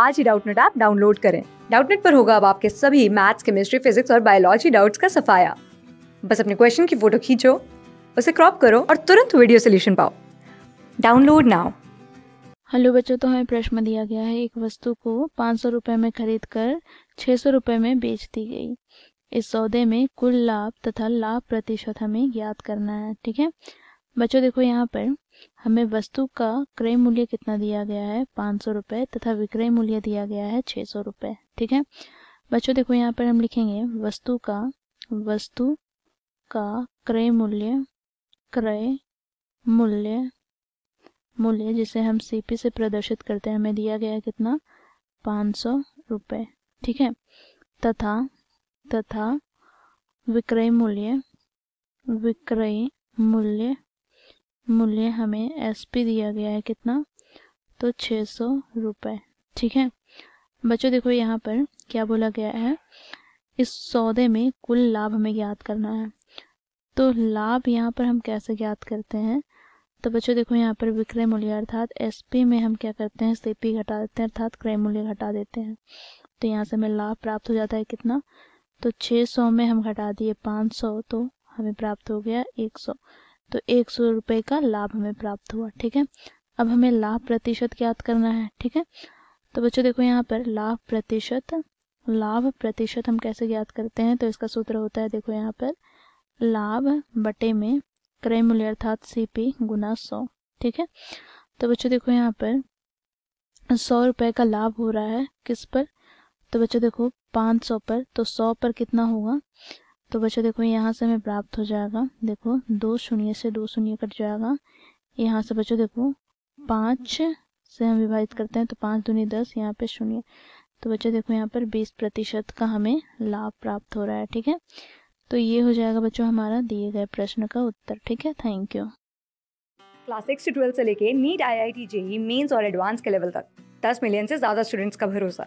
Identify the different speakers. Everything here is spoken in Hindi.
Speaker 1: आज ही डाउटनेट ऐप डाउनलोड करें डाउटनेट पर होगा अब आपके सभी मैथ्स केमिस्ट्री फिजिक्स और बायोलॉजी डाउट्स का सफाया बस अपने क्वेश्चन की फोटो खींचो उसे क्रॉप करो और तुरंत वीडियो सोल्यूशन पाओ डाउनलोड नाउ
Speaker 2: हेलो बच्चों तो हमें प्रश्न दिया गया है एक वस्तु को पाँच सौ रुपये में खरीद कर छः सौ रुपये में बेच दी गई इस सौदे में कुल लाभ तथा लाभ प्रतिशत हमें ज्ञात करना है ठीक है बच्चों देखो यहाँ पर हमें वस्तु का क्रय मूल्य कितना दिया गया है पाँच सौ रुपये तथा विक्रय मूल्य दिया गया है छः सौ रुपये ठीक है बच्चों देखो यहाँ पर हम लिखेंगे वस्तु का वस्तु का क्रय मूल्य क्रय मूल्य मूल्य जिसे हम सीपी से प्रदर्शित करते हैं हमें दिया गया है कितना पाँच सौ रुपये ठीक है तथा तथा विक्रय मूल्य विक्रय मूल्य मूल्य हमें एस पी दिया गया है कितना तो छः सौ रुपये ठीक है बच्चों देखो यहाँ पर क्या बोला गया है इस सौदे में कुल लाभ हमें ज्ञात करना है तो लाभ यहाँ पर हम कैसे ज्ञात करते हैं तो बच्चों देखो यहाँ पर विक्रय मूल्य अर्थात एसपी में हम क्या करते हैं सीपी घटा देते हैं अर्थात क्रय मूल्य घटा देते हैं तो यहाँ से हमें लाभ प्राप्त हो जाता है कितना तो 600 में हम घटा दिए 500 तो हमें प्राप्त हो गया 100 तो एक सौ रुपये का लाभ हमें प्राप्त हुआ ठीक है अब हमें लाभ प्रतिशत ज्ञात करना है ठीक है तो बच्चों देखो यहाँ पर लाभ प्रतिशत लाभ प्रतिशत हम कैसे ज्ञात करते हैं तो इसका सूत्र होता है देखो यहाँ पर लाभ बटे में क्रय मूल्य अर्थात सीपी गुना सौ ठीक है तो बच्चों देखो यहाँ पर सौ रुपये का लाभ हो रहा है किस पर तो बच्चों देखो पाँच सौ पर तो सौ पर कितना होगा तो बच्चों देखो यहाँ से हमें प्राप्त हो जाएगा देखो दो शून्य से दो शून्य कट जाएगा यहाँ से बच्चों देखो पाँच से हम विभाजित करते हैं तो पाँच दूनी दस यहाँ पे शून्य तो बच्चों देखो यहाँ पर बीस प्रतिशत का हमें लाभ प्राप्त हो रहा है ठीक है तो ये हो जाएगा बच्चों हमारा दिए गए प्रश्न का उत्तर ठीक है थैंक यू
Speaker 1: क्लास सिक्स से ट्वेल्थ से लेके NEET I I T JEE mains और एडवांस के लेवल तक दस मिलियन से ज़्यादा स्टूडेंट्स का भरोसा